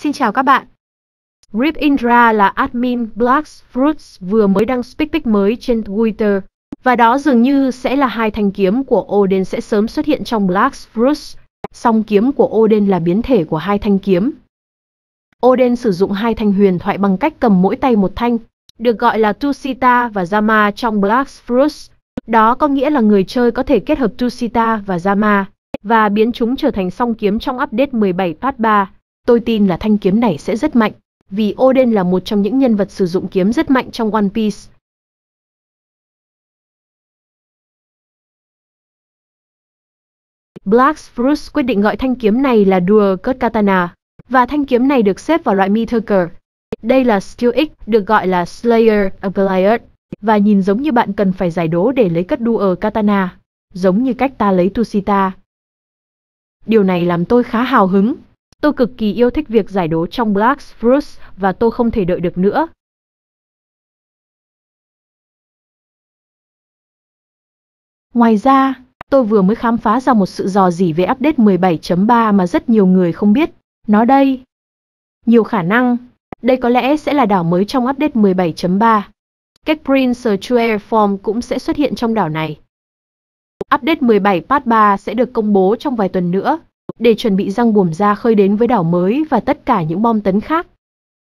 Xin chào các bạn. Rip Indra là admin Black Fruits vừa mới đăng speak mới trên Twitter. Và đó dường như sẽ là hai thanh kiếm của Odin sẽ sớm xuất hiện trong Black Fruits. Song kiếm của Odin là biến thể của hai thanh kiếm. Odin sử dụng hai thanh huyền thoại bằng cách cầm mỗi tay một thanh, được gọi là Tushita và Yama trong Black Fruits. Đó có nghĩa là người chơi có thể kết hợp Tushita và Yama và biến chúng trở thành song kiếm trong update 17 part 3. Tôi tin là thanh kiếm này sẽ rất mạnh, vì Odin là một trong những nhân vật sử dụng kiếm rất mạnh trong One Piece. Black Spruce quyết định gọi thanh kiếm này là Dual Cut Katana, và thanh kiếm này được xếp vào loại Mitherker. Đây là skill X, được gọi là Slayer of và nhìn giống như bạn cần phải giải đố để lấy cất Dual Katana, giống như cách ta lấy Tushita. Điều này làm tôi khá hào hứng, Tôi cực kỳ yêu thích việc giải đố trong Black Spruce và tôi không thể đợi được nữa. Ngoài ra, tôi vừa mới khám phá ra một sự dò dỉ về update 17.3 mà rất nhiều người không biết. Nó đây. Nhiều khả năng, đây có lẽ sẽ là đảo mới trong update 17.3. Các Prince True Form cũng sẽ xuất hiện trong đảo này. Update 17 Part 3 sẽ được công bố trong vài tuần nữa để chuẩn bị răng buồm ra khơi đến với đảo mới và tất cả những bom tấn khác.